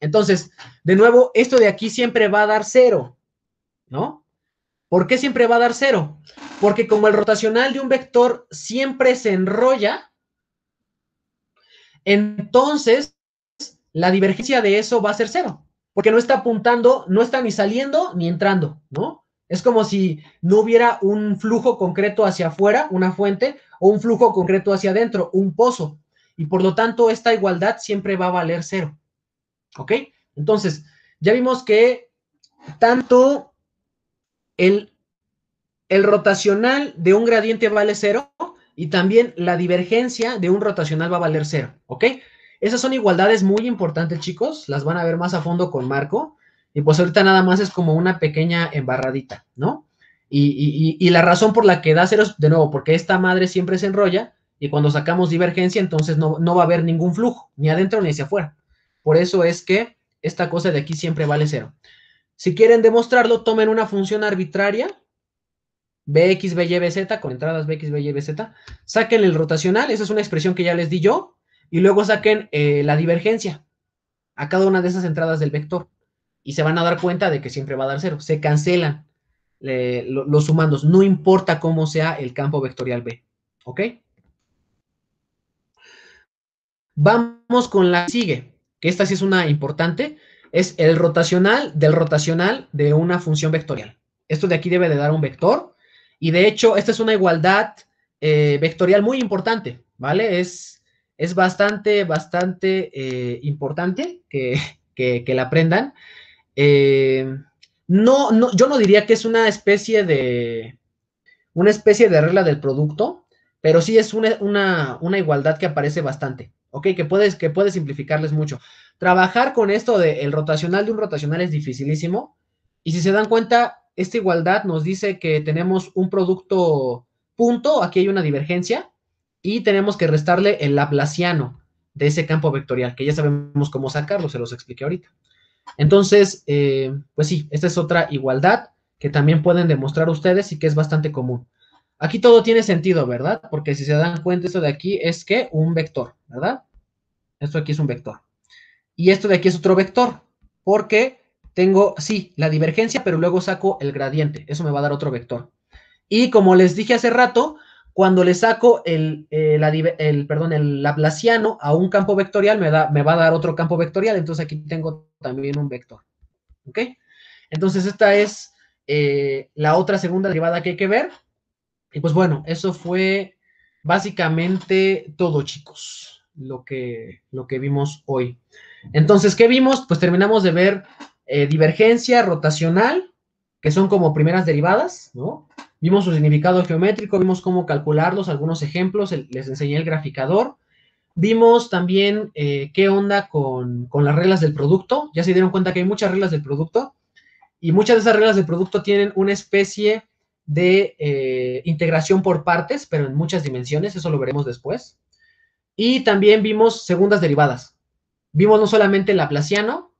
Entonces, de nuevo, esto de aquí siempre va a dar cero, ¿no? ¿Por qué siempre va a dar cero? Porque como el rotacional de un vector siempre se enrolla, entonces la divergencia de eso va a ser cero porque no está apuntando, no está ni saliendo ni entrando, ¿no? Es como si no hubiera un flujo concreto hacia afuera, una fuente, o un flujo concreto hacia adentro, un pozo. Y por lo tanto, esta igualdad siempre va a valer cero. ¿Ok? Entonces, ya vimos que tanto el, el rotacional de un gradiente vale cero y también la divergencia de un rotacional va a valer cero. ¿Ok? Esas son igualdades muy importantes, chicos. Las van a ver más a fondo con Marco. Y pues ahorita nada más es como una pequeña embarradita, ¿no? Y, la razón por la que da cero es, de nuevo, porque esta madre siempre se enrolla y cuando sacamos divergencia, entonces no, va a haber ningún flujo, ni adentro ni hacia afuera. Por eso es que esta cosa de aquí siempre vale cero. Si quieren demostrarlo, tomen una función arbitraria, bx, by, y, z, con entradas bx, by, y, z, saquen el rotacional, esa es una expresión que ya les di yo, y luego saquen eh, la divergencia a cada una de esas entradas del vector y se van a dar cuenta de que siempre va a dar cero. Se cancelan los sumandos, no importa cómo sea el campo vectorial B. ¿Ok? Vamos con la siguiente. sigue, que esta sí es una importante, es el rotacional del rotacional de una función vectorial. Esto de aquí debe de dar un vector, y de hecho esta es una igualdad eh, vectorial muy importante, ¿vale? Es es bastante, bastante eh, importante que, la aprendan. Eh, no, yo no diría que es una especie de una especie de regla del producto, pero sí es una, igualdad que aparece bastante, ¿ok? Que puedes, que simplificarles mucho. Trabajar con esto del rotacional de un rotacional es dificilísimo, y si se dan cuenta, esta igualdad nos dice que tenemos un producto punto, aquí hay una divergencia, y tenemos que restarle el laplaciano de ese campo vectorial, que ya sabemos cómo sacarlo, se los expliqué ahorita. Entonces, eh, pues sí, esta es otra igualdad que también pueden demostrar ustedes y que es bastante común. Aquí todo tiene sentido, ¿verdad? Porque si se dan cuenta, esto de aquí es que un vector, ¿verdad? Esto aquí es un vector. Y esto de aquí es otro vector, porque tengo, sí, la divergencia, pero luego saco el gradiente. Eso me va a dar otro vector. Y como les dije hace rato, cuando le saco el, el, perdón, el laplaciano a un campo vectorial, me, da, me va a dar otro campo vectorial. Entonces aquí tengo también un vector. ¿Ok? Entonces esta es eh, la otra segunda derivada que hay que ver. Y pues bueno, eso fue básicamente todo, chicos, lo que, lo que vimos hoy. Entonces, ¿qué vimos? Pues terminamos de ver eh, divergencia rotacional, que son como primeras derivadas, ¿no? Vimos su significado geométrico, vimos cómo calcularlos, algunos ejemplos, les enseñé el graficador. Vimos también eh, qué onda con, las reglas del producto. Ya se dieron cuenta que hay muchas reglas del producto y muchas de esas reglas del producto tienen una especie de eh, integración por partes, pero en muchas dimensiones, eso lo veremos después. Y también vimos segundas derivadas. Vimos no solamente el laplaciano,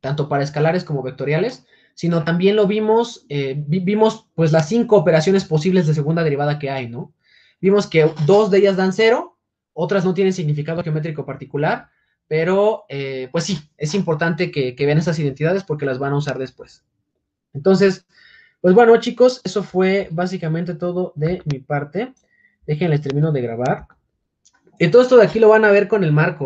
tanto para escalares como vectoriales, sino también lo vimos, eh, vimos pues las cinco operaciones posibles de segunda derivada que hay, ¿no? Vimos que dos de ellas dan cero, otras no tienen significado geométrico particular, pero eh, pues sí, es importante que, que vean esas identidades porque las van a usar después. Entonces, pues bueno chicos, eso fue básicamente todo de mi parte. Déjenles termino de grabar. Y todo esto de aquí lo van a ver con el marco.